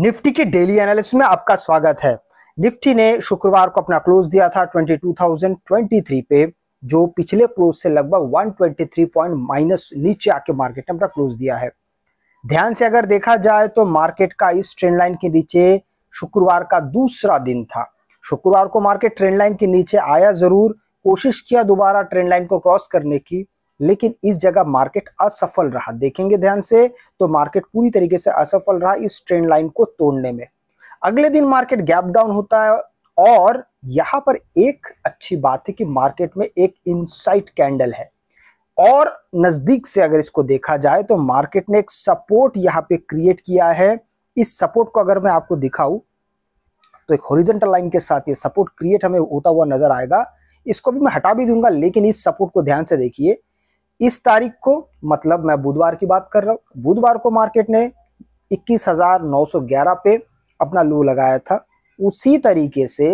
Nifty के daily analysis में आपका स्वागत है निफ्टी ने शुक्रवार को अपना क्लोज दिया था 22,023 पे जो पिछले क्लोज से लगभग 123 पॉइंट माइनस नीचे आके मार्केट ने अपना क्लोज दिया है ध्यान से अगर देखा जाए तो मार्केट का इस ट्रेंड लाइन के नीचे शुक्रवार का दूसरा दिन था शुक्रवार को मार्केट ट्रेंड लाइन के नीचे आया जरूर कोशिश किया दोबारा ट्रेंड लाइन को क्रॉस करने की लेकिन इस जगह मार्केट असफल रहा देखेंगे ध्यान से तो मार्केट पूरी तरीके से असफल रहा इस ट्रेंड लाइन को तोड़ने में अगले दिन मार्केट गैप डाउन होता है और यहाँ पर एक अच्छी बात है कि मार्केट में एक इनसाइट कैंडल है और नज़दीक से अगर इसको देखा जाए तो मार्केट ने एक सपोर्ट यहाँ पे क्रिएट किया है इस सपोर्ट को अगर मैं आपको दिखाऊं तो एक हॉरिजेंटल लाइन के साथ ये सपोर्ट क्रिएट हमें होता हुआ नजर आएगा इसको भी मैं हटा भी दूंगा लेकिन इस सपोर्ट को ध्यान से देखिए इस तारीख को मतलब मैं बुधवार की बात कर रहा हूँ बुधवार को मार्केट ने 21,911 पे अपना लो लगाया था उसी तरीके से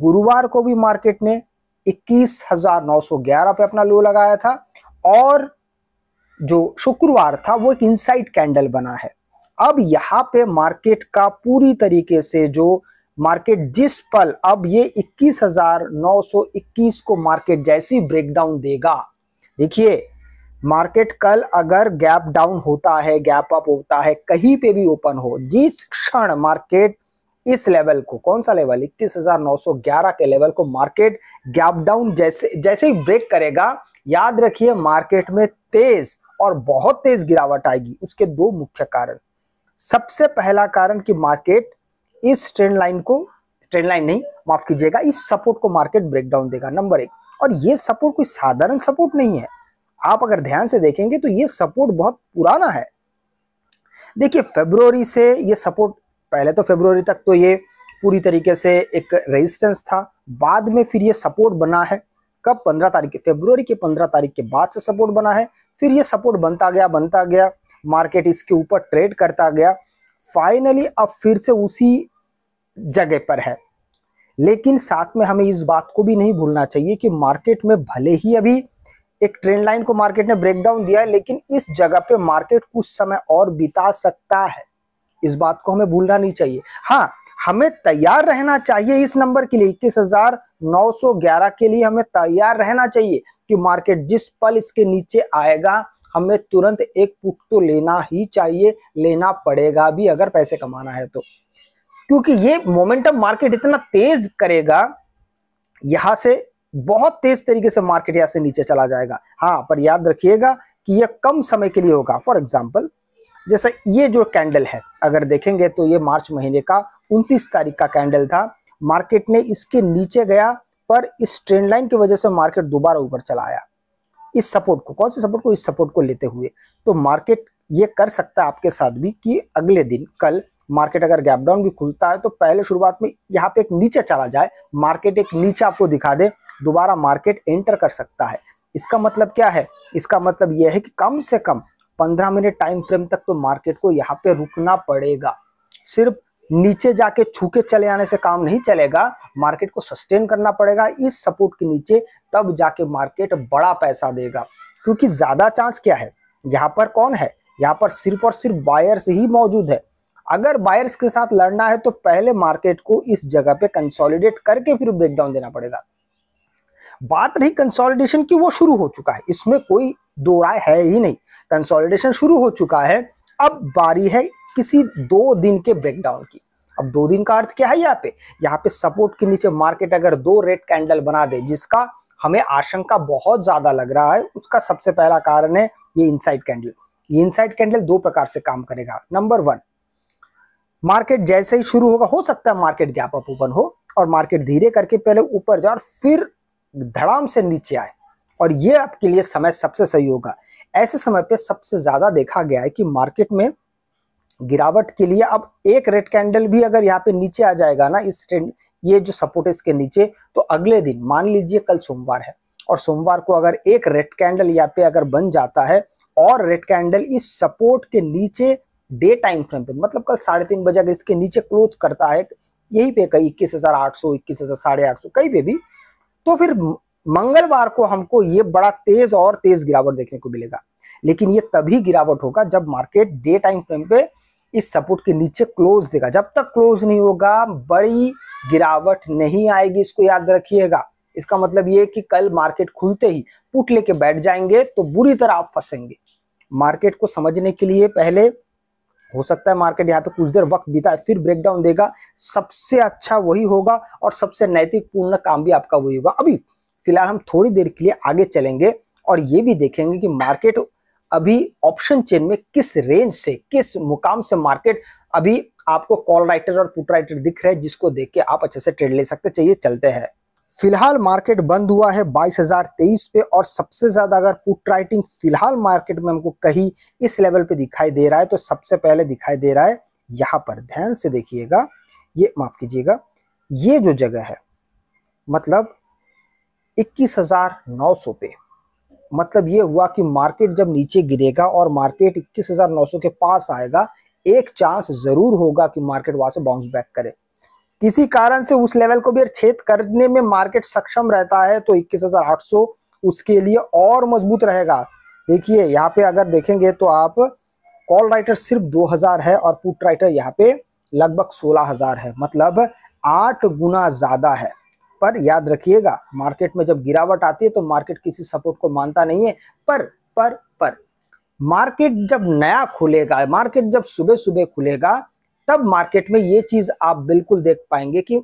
गुरुवार को भी मार्केट ने 21,911 पे अपना लो लगाया था और जो शुक्रवार था वो एक इनसाइड कैंडल बना है अब यहाँ पे मार्केट का पूरी तरीके से जो मार्केट जिस पल अब ये 21,921 को मार्केट जैसी ब्रेकडाउन देगा देखिए मार्केट कल अगर गैप डाउन होता है गैप अप होता है कहीं पे भी ओपन हो जिस क्षण मार्केट इस लेवल को कौन सा लेवल 21,911 के लेवल को मार्केट गैप डाउन जैसे जैसे ही ब्रेक करेगा याद रखिए मार्केट में तेज और बहुत तेज गिरावट आएगी उसके दो मुख्य कारण सबसे पहला कारण कि मार्केट इस ट्रेंड लाइन को ट्रेंड लाइन नहीं माफ कीजिएगा इस सपोर्ट को मार्केट ब्रेकडाउन देगा नंबर एक और ये सपोर्ट कोई साधारण सपोर्ट नहीं है आप अगर ध्यान से देखेंगे तो ये सपोर्ट बहुत पुराना है देखिए फेब्रुवरी से ये सपोर्ट पहले तो फेब्रुवरी तक तो ये पूरी तरीके से एक रेजिस्टेंस था बाद में फिर ये सपोर्ट बना है कब पंद्रह तारीख फेब्रुवरी के पंद्रह तारीख के बाद से सपोर्ट बना है फिर ये सपोर्ट बनता गया बनता गया मार्केट इसके ऊपर ट्रेड करता गया फाइनली अब फिर से उसी जगह पर है लेकिन साथ में हमें इस बात को भी नहीं भूलना चाहिए कि मार्केट में भले ही अभी एक ट्रेंड लाइन को मार्केट ने ब्रेकडाउन दिया है लेकिन इस जगह पे मार्केट कुछ समय और बिता सकता है इस बात को हमें भूलना नहीं चाहिए हाँ हमें तैयार रहना चाहिए इस नंबर के लिए इक्कीस नौ सौ ग्यारह के लिए हमें तैयार रहना चाहिए कि मार्केट जिस पल इसके नीचे आएगा हमें तुरंत एक पुट तो लेना ही चाहिए लेना पड़ेगा भी अगर पैसे कमाना है तो क्योंकि ये मोमेंटम मार्केट इतना तेज करेगा यहां से बहुत तेज तरीके से मार्केट यहां से नीचे चला जाएगा हाँ पर याद रखिएगा कि यह कम समय के लिए होगा फॉर एग्जाम्पल जैसे ये जो कैंडल है अगर देखेंगे तो ये मार्च महीने का 29 तारीख का कैंडल था मार्केट ने इसके नीचे गया पर इस ट्रेंड लाइन की वजह से मार्केट दोबारा ऊपर चला आया इस सपोर्ट को कौन से सपोर्ट को इस सपोर्ट को लेते हुए तो मार्केट ये कर सकता है आपके साथ भी कि अगले दिन कल मार्केट अगर गैप डाउन भी खुलता है तो पहले शुरुआत में यहाँ पे एक नीचे चला जाए मार्केट एक नीचे आपको दिखा दे दोबारा मार्केट एंटर कर सकता है इसका मतलब क्या है इसका मतलब यह है कि कम से कम पंद्रह मिनट टाइम फ्रेम तक तो मार्केट को यहाँ पे रुकना पड़ेगा सिर्फ नीचे जाके छूके चले आने से काम नहीं चलेगा मार्केट को सस्टेन करना पड़ेगा इस सपोर्ट के नीचे तब जाके मार्केट बड़ा पैसा देगा क्योंकि ज्यादा चांस क्या है यहाँ पर कौन है यहाँ पर सिर्फ और सिर्फ बायर्स ही मौजूद है अगर बायर्स के साथ लड़ना है तो पहले मार्केट को इस जगह पे कंसोलिडेट करके फिर ब्रेकडाउन देना पड़ेगा बात रही कंसोलिडेशन की वो शुरू हो चुका है इसमें कोई दो राय है ही नहीं कंसोलिडेशन शुरू हो चुका है अब बारी है किसी दो दिन के ब्रेकडाउन की अब दो दिन का अर्थ क्या है यहाँ पे यहाँ पे सपोर्ट के नीचे मार्केट अगर दो रेड कैंडल बना दे जिसका हमें आशंका बहुत ज्यादा लग रहा है उसका सबसे पहला कारण है ये इनसाइड कैंडल ये इनसाइड कैंडल दो प्रकार से काम करेगा नंबर वन मार्केट जैसे ही शुरू होगा हो सकता है मार्केट गैप अप ओपन हो और मार्केट धीरे करके पहले ऊपर जाए और फिर धड़ाम से नीचे आए और ये आपके लिए समय सबसे सही होगा ऐसे समय पे सबसे ज़्यादा देखा गया है कि मार्केट में गिरावट के लिए अब एक रेड कैंडल भी अगर यहाँ पे नीचे आ जाएगा ना इस ट्रेंड ये जो सपोर्ट है इसके नीचे तो अगले दिन मान लीजिए कल सोमवार है और सोमवार को अगर एक रेड कैंडल यहाँ पे अगर बन जाता है और रेड कैंडल इस सपोर्ट के नीचे डे टाइम फ्रेम पे मतलब कल साढ़े तीन बजे अगर इसके नीचे क्लोज करता है यही पे कहीं इक्कीस हजार आठ सौ इक्कीस हजार साढ़े आठ सौ कहीं पे भी तो फिर मंगलवार को हमको ये बड़ा तेज और तेज गिरावट देखने को मिलेगा लेकिन ये तभी गिरावट होगा जब मार्केट डे टाइम फ्रेम पे इस सपोर्ट के नीचे क्लोज देगा जब तक क्लोज नहीं होगा बड़ी गिरावट नहीं आएगी इसको याद रखिएगा इसका मतलब ये कि कल मार्केट खुलते ही पुट लेके बैठ जाएंगे तो बुरी तरह आप फंसेंगे मार्केट को समझने के लिए पहले हो सकता है मार्केट यहाँ पे कुछ देर वक्त बीता है फिर ब्रेकडाउन देगा सबसे अच्छा वही होगा और सबसे नैतिक पूर्ण काम भी आपका वही होगा अभी फिलहाल हम थोड़ी देर के लिए आगे चलेंगे और ये भी देखेंगे कि मार्केट अभी ऑप्शन चेन में किस रेंज से किस मुकाम से मार्केट अभी आपको कॉल राइटर और पुट राइटर दिख रहे हैं जिसको देख के आप अच्छे से ट्रेड ले सकते चाहिए चलते हैं फिलहाल मार्केट बंद हुआ है 22,023 पे और सबसे ज्यादा अगर पुट राइटिंग फिलहाल मार्केट में हमको कहीं इस लेवल पे दिखाई दे रहा है तो सबसे पहले दिखाई दे रहा है यहां पर ध्यान से देखिएगा ये माफ कीजिएगा ये जो जगह है मतलब 21,900 पे मतलब ये हुआ कि मार्केट जब नीचे गिरेगा और मार्केट सौ के पास आएगा एक चांस जरूर होगा कि मार्केट वहां से बाउंस बैक करे किसी कारण से उस लेवल को भी छेद करने में मार्केट सक्षम रहता है तो 21,800 उसके लिए और मजबूत रहेगा देखिए यहाँ पे अगर देखेंगे तो आप कॉल राइटर सिर्फ 2000 है और पुट राइटर यहाँ पे लगभग 16000 है मतलब आठ गुना ज़्यादा है पर याद रखिएगा मार्केट में जब गिरावट आती है तो मार्केट किसी सपोर्ट को मानता नहीं है पर पर पर मार्केट जब नया खुलेगा मार्केट जब सुबह सुबह खुलेगा तब मार्केट में ये चीज आप बिल्कुल देख पाएंगे कि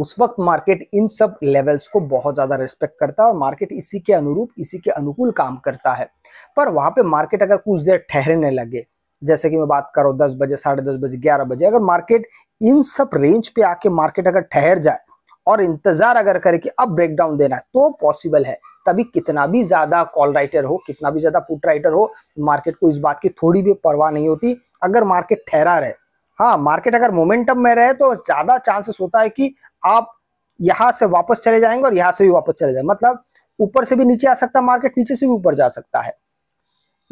उस वक्त मार्केट इन सब लेवल्स को बहुत ज़्यादा रिस्पेक्ट करता है और मार्केट इसी के अनुरूप इसी के अनुकूल काम करता है पर वहां पे मार्केट अगर कुछ देर ठहरने लगे जैसे कि मैं बात करूँ दस बजे साढ़े दस बजे ग्यारह बजे अगर मार्केट इन सब रेंज पे आके मार्केट अगर ठहर जाए और इंतजार अगर करे कि अब ब्रेकडाउन देना है तो पॉसिबल है तभी कितना भी ज़्यादा कॉल राइटर हो कितना भी ज़्यादा पुट राइटर हो मार्केट को इस बात की थोड़ी भी परवाह नहीं होती अगर मार्केट ठहरा रहे हाँ मार्केट अगर मोमेंटम में रहे तो ज्यादा चांसेस होता है कि आप यहाँ से वापस चले जाएंगे और यहाँ से भी वापस चले जाएंगे मतलब ऊपर से भी नीचे आ सकता है मार्केट नीचे से भी ऊपर जा सकता है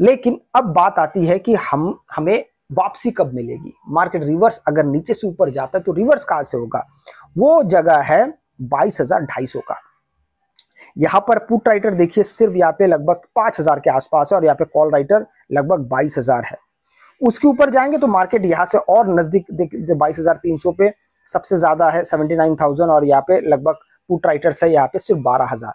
लेकिन अब बात आती है कि हम हमें वापसी कब मिलेगी मार्केट रिवर्स अगर नीचे से ऊपर जाता है तो रिवर्स कहां से होगा वो जगह है बाईस हजार ढाई सौ का यहाँ पर पुट राइटर देखिए सिर्फ यहाँ पे लगभग पांच हजार के आसपास है और यहाँ पे कॉल राइटर लगभग बाईस हजार है उसके ऊपर जाएंगे तो मार्केट यहाँ से और नजदीक बाईस हजार तीन सौ पे सबसे ज्यादा है सेवेंटी नाइन थाउजेंड और यहाँ पे लगभग पुट राइटर्स है यहाँ पे सिर्फ बारह हजार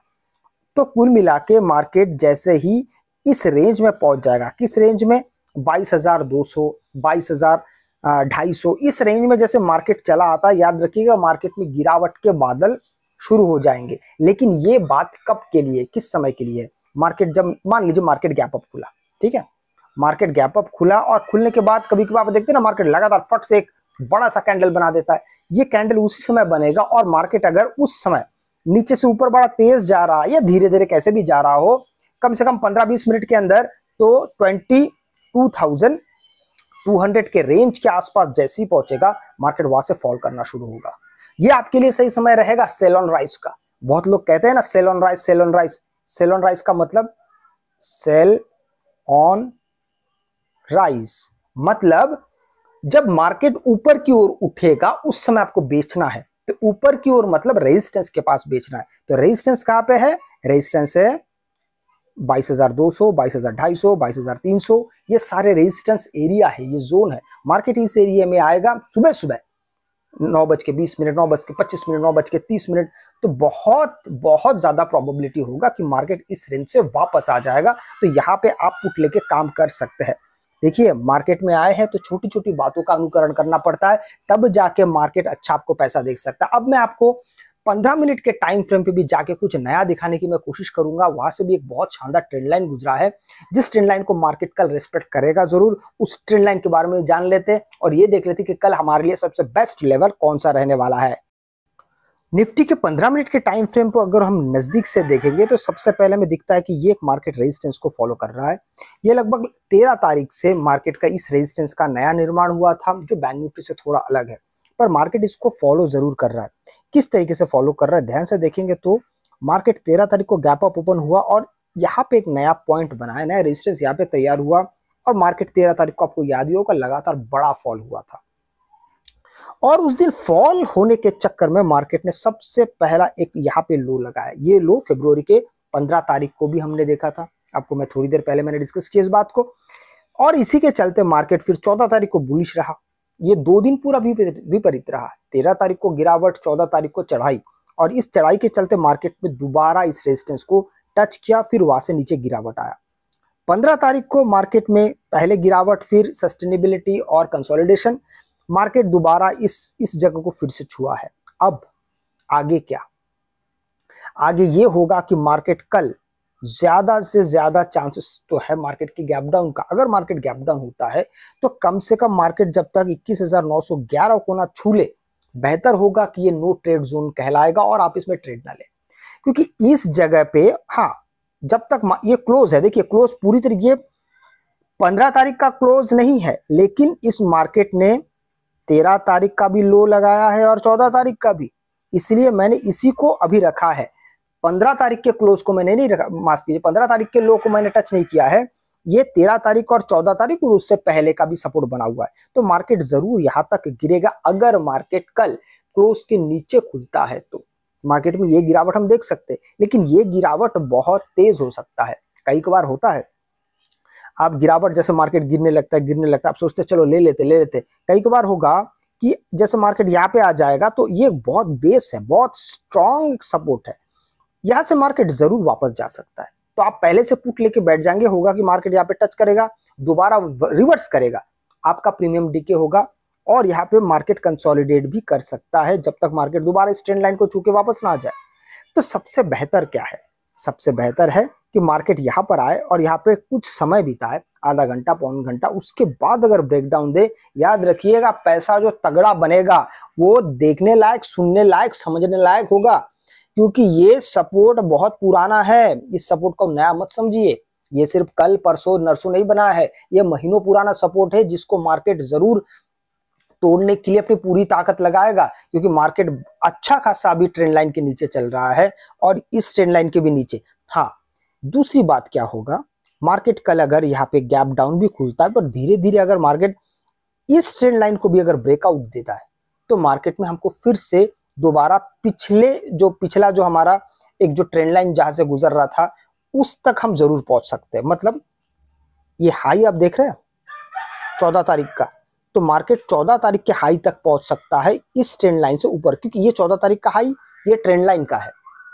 तो कुल मिला के मार्केट जैसे ही इस रेंज में पहुंच जाएगा किस रेंज में बाईस हजार दो बाईस हजार ढाई सौ इस रेंज में जैसे मार्केट चला आता है याद रखिएगा मार्केट में गिरावट के बादल शुरू हो जाएंगे लेकिन ये बात कब के लिए किस समय के लिए मार्केट जब मान लीजिए मार्केट गैप अप खुला ठीक है मार्केट गैप अप खुला और खुलने के बाद कभी कभी आप देखते हैं ना मार्केट लगातार फट से एक बड़ा सा कैंडल बना देता है ये कैंडल उसी समय बनेगा और मार्केट अगर उस समय नीचे से ऊपर बड़ा तेज जा रहा है या धीरे धीरे कैसे भी जा रहा हो कम से कम पंद्रह बीस मिनट के अंदर तो ट्वेंटी 22,200 के रेंज के आसपास जैसे ही पहुंचेगा मार्केट वहां से फॉल करना शुरू होगा ये आपके लिए सही समय रहेगा सेल ऑन राइस का बहुत लोग कहते हैं ना sell on rise sell on rise sell on rise का मतलब सेल ऑन राइज मतलब जब मार्केट ऊपर की ओर उठेगा उस समय आपको बेचना है तो ऊपर की ओर मतलब रेजिस्टेंस के पास बेचना है तो रेजिस्टेंस कहां पे है रेजिस्टेंस है 22,200, 22,250, 22,300 ये सारे रेजिस्टेंस एरिया है ये जोन है मार्केट इस एरिया में आएगा सुबह सुबह नौ बज के बीस मिनट नौ बज के पच्चीस मिनट नौ बज के तीस मिनट तो बहुत बहुत ज़्यादा प्रॉबिलिटी होगा कि मार्केट इस रेंज से वापस आ जाएगा तो यहाँ पे आप पुट लेके काम कर सकते हैं देखिए मार्केट में आए हैं तो छोटी छोटी बातों का अनुकरण करना पड़ता है तब जाके मार्केट अच्छा आपको पैसा देख सकता है अब मैं आपको पंद्रह मिनट के टाइम फ्रेम पे भी जाके कुछ नया दिखाने की मैं कोशिश करूंगा वहां से भी एक बहुत शानदार ट्रेंड लाइन गुजरा है जिस ट्रेंड लाइन को मार्केट कल रिस्पेक्ट करेगा जरूर उस ट्रेंड लाइन के बारे में जान लेते हैं और ये देख लेते कि कल हमारे लिए सबसे बेस्ट लेवल कौन सा रहने वाला है निफ्टी के 15 मिनट के टाइम फ्रेम को अगर हम नज़दीक से देखेंगे तो सबसे पहले हमें दिखता है कि ये एक मार्केट रेजिस्टेंस को फॉलो कर रहा है ये लगभग 13 तारीख से मार्केट का इस रेजिस्टेंस का नया निर्माण हुआ था जो बैंक निफ्टी से थोड़ा अलग है पर मार्केट इसको फॉलो ज़रूर कर रहा है किस तरीके से फॉलो कर रहा है ध्यान से देखेंगे तो मार्केट तेरह तारीख को गैप अप ओपन हुआ और यहाँ पे एक नया पॉइंट बनाया नया रेजिस्टेंस यहाँ पे तैयार हुआ और मार्केट तेरह तारीख को आपको याद ही होगा लगातार बड़ा फॉल हुआ था और उस दिन फॉल होने के चक्कर में मार्केट ने सबसे पहला एक यहाँ पे लो लगाया ये लो फेब्रुवरी के पंद्रह तारीख को भी हमने देखा था आपको मैं थोड़ी देर पहले मैंने डिस्कस किया इस बात को और इसी के चलते मार्केट फिर चौदह तारीख को बुलिश रहा ये दो दिन पूरा विपरीत रहा तेरह तारीख को गिरावट चौदह तारीख को चढ़ाई और इस चढ़ाई के चलते मार्केट में दोबारा इस रेजिस्टेंस को टच किया फिर वहां से नीचे गिरावट आया पंद्रह तारीख को मार्केट में पहले गिरावट फिर सस्टेनेबिलिटी और कंसोलिडेशन मार्केट दोबारा इस इस जगह को फिर से छुआ है अब आगे क्या आगे ये होगा कि मार्केट कल ज्यादा से ज्यादा चांसेस तो है मार्केट की गैप डाउन का अगर मार्केट गैप डाउन होता है तो कम से कम मार्केट जब तक 21,911 को ना छू ले बेहतर होगा कि ये नो ट्रेड जोन कहलाएगा और आप इसमें ट्रेड ना ले क्योंकि इस जगह पे हाँ जब तक ये क्लोज है देखिए क्लोज पूरी तरीके पंद्रह तारीख का क्लोज नहीं है लेकिन इस मार्केट ने तेरह तारीख का भी लो लगाया है और चौदह तारीख का भी इसलिए मैंने इसी को अभी रखा है पंद्रह तारीख के क्लोज को मैंने नहीं रखा माफ कीजिए पंद्रह तारीख के लो को मैंने टच नहीं किया है ये तेरह तारीख और चौदह तारीख और उससे पहले का भी सपोर्ट बना हुआ है तो मार्केट जरूर यहाँ तक गिरेगा अगर मार्केट कल क्लोज के नीचे खुलता है तो मार्केट में ये गिरावट हम देख सकते हैं लेकिन ये गिरावट बहुत तेज हो सकता है कई बार होता है आप गिरावट जैसे मार्केट गिरने लगता है गिरने लगता है आप सोचते चलो ले लेते ले लेते कई बार होगा कि जैसे मार्केट यहाँ पे आ जाएगा तो ये बहुत बेस है बहुत स्ट्रॉन्ग सपोर्ट है यहाँ से मार्केट जरूर वापस जा सकता है तो आप पहले से पुट लेके बैठ जाएंगे होगा कि मार्केट यहाँ पे टच करेगा दोबारा रिवर्स करेगा आपका प्रीमियम डीके होगा और यहाँ पे मार्केट कंसोलिडेट भी कर सकता है जब तक मार्केट दोबारा स्टैंड लाइन को छू के वापस ना आ जाए तो सबसे बेहतर क्या है सबसे बेहतर है कि मार्केट यहाँ पर आए और यहाँ पे कुछ समय बिताए आधा घंटा पौन घंटा उसके बाद अगर ब्रेकडाउन दे याद रखिएगा पैसा जो तगड़ा बनेगा वो देखने लायक सुनने लायक समझने लायक होगा क्योंकि ये सपोर्ट बहुत पुराना है इस सपोर्ट को नया मत समझिए ये सिर्फ कल परसों नरसों नहीं बना है ये महीनों पुराना सपोर्ट है जिसको मार्केट जरूर तोड़ने के लिए अपनी पूरी ताकत लगाएगा क्योंकि मार्केट अच्छा खासा अभी ट्रेंड लाइन के नीचे चल रहा है और इस ट्रेंड लाइन के भी नीचे हाँ दूसरी बात क्या होगा मार्केट कल अगर यहाँ पे गैप डाउन भी खुलता है पर धीरे धीरे अगर मार्केट इस ट्रेंड लाइन को भी अगर ब्रेकआउट देता है तो मार्केट में हमको फिर से दोबारा पिछले जो पिछला जो हमारा एक जो ट्रेंड लाइन जहां से गुजर रहा था उस तक हम जरूर पहुंच सकते हैं मतलब ये हाई आप देख रहे हैं चौदह तारीख का तो मार्केट चौदह तारीख के हाई तक पहुंच सकता है इस ट्रेंड लाइन से ऊपर क्योंकि ये चौदह तारीख का हाई ये ट्रेंड लाइन का है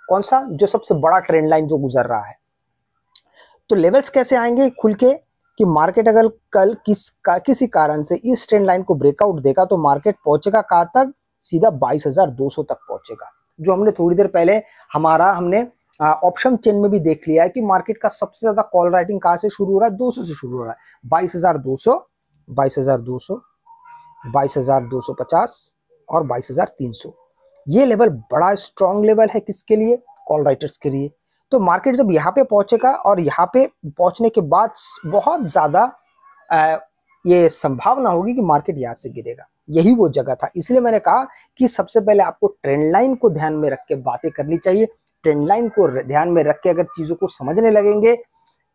कौन सा जो सबसे बड़ा ट्रेंड लाइन जो गुजर रहा है तो लेवल्स कैसे आएंगे खुल के कि मार्केट अगर कल किस का, किसी कारण से इस ट्रेंड लाइन को ब्रेकआउट देगा तो मार्केट पहुंचेगा कहाँ तक सीधा 22,200 तक पहुंचेगा जो हमने थोड़ी देर पहले हमारा हमने ऑप्शन चेन में भी देख लिया है कि मार्केट का सबसे ज्यादा कॉल राइटिंग कहाँ से शुरू हो रहा है 200 से शुरू हो रहा है 22,200 22,200 22,250 और 22,300 ये लेवल बड़ा स्ट्रांग लेवल है किसके लिए कॉल राइटर्स के लिए तो मार्केट जब यहाँ पे पहुँचेगा और यहाँ पे पहुँचने के बाद बहुत ज़्यादा ये संभावना होगी कि मार्केट यहाँ से गिरेगा यही वो जगह था इसलिए मैंने कहा कि सबसे पहले आपको ट्रेंड लाइन को ध्यान में रख के बातें करनी चाहिए ट्रेंड लाइन को ध्यान में रख के अगर चीज़ों को समझने लगेंगे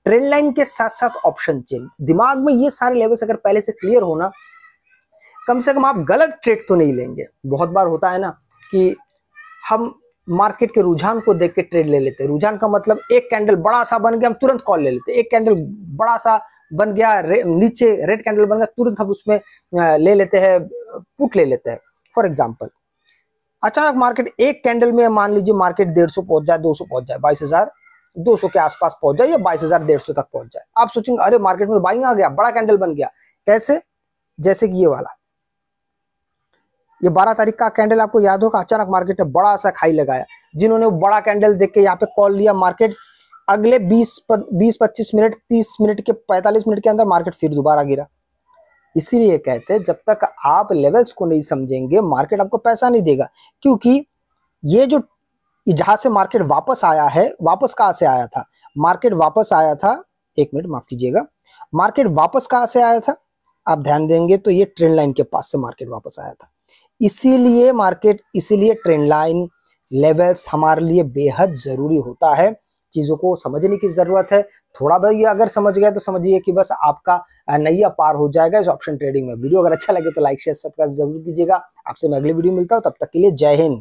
ट्रेंड लाइन के साथ साथ ऑप्शन चेन दिमाग में ये सारे लेवल्स अगर पहले से क्लियर होना कम से कम आप गलत ट्रेड तो नहीं लेंगे बहुत बार होता है ना कि हम मार्केट के रुझान को देख के ट्रेड ले लेते हैं रुझान का मतलब एक कैंडल बड़ा सा बन गया हम तुरंत कॉल ले लेते हैं एक कैंडल बड़ा सा बन गया रे, नीचे रेड कैंडल बन गया तुरंत हम उसमें ले लेते हैं पुट ले लेते हैं फॉर एग्जाम्पल अचानक मार्केट एक कैंडल में मान लीजिए मार्केट डेढ़ सौ पहुंच जाए दो सौ पहुंच जाए बाईस हजार दो सौ के आसपास पहुंच जाए या बाईस हजार डेढ़ सौ तक पहुंच जाए आप सोचेंगे अरे मार्केट में बाइंग आ गया बड़ा कैंडल बन गया कैसे जैसे कि ये वाला ये बारह तारीख का कैंडल आपको याद होगा अचानक मार्केट ने बड़ा सा खाई लगाया जिन्होंने बड़ा कैंडल देख के यहाँ पे कॉल लिया मार्केट अगले 20 बीस पच्चीस मिनट 30 मिनट के 45 मिनट के अंदर मार्केट फिर दोबारा गिरा इसीलिए कहते हैं जब तक आप लेवल्स को नहीं समझेंगे मार्केट आपको पैसा नहीं देगा क्योंकि ये जो जहां से मार्केट वापस आया है वापस कहाँ से आया था मार्केट वापस आया था एक मिनट माफ कीजिएगा मार्केट वापस कहाँ से आया था आप ध्यान देंगे तो ये ट्रेंड लाइन के पास से मार्केट वापस आया था इसीलिए मार्केट इसीलिए ट्रेंड लाइन लेवल्स हमारे लिए बेहद ज़रूरी होता है चीज़ों को समझने की ज़रूरत है थोड़ा भाई अगर समझ गए तो समझिए कि बस आपका नैया पार हो जाएगा इस ऑप्शन ट्रेडिंग में वीडियो अगर अच्छा लगे तो लाइक शेयर सब्सक्राइब जरूर कीजिएगा आपसे मैं अगली वीडियो मिलता हूँ तब तक के लिए जय हिंद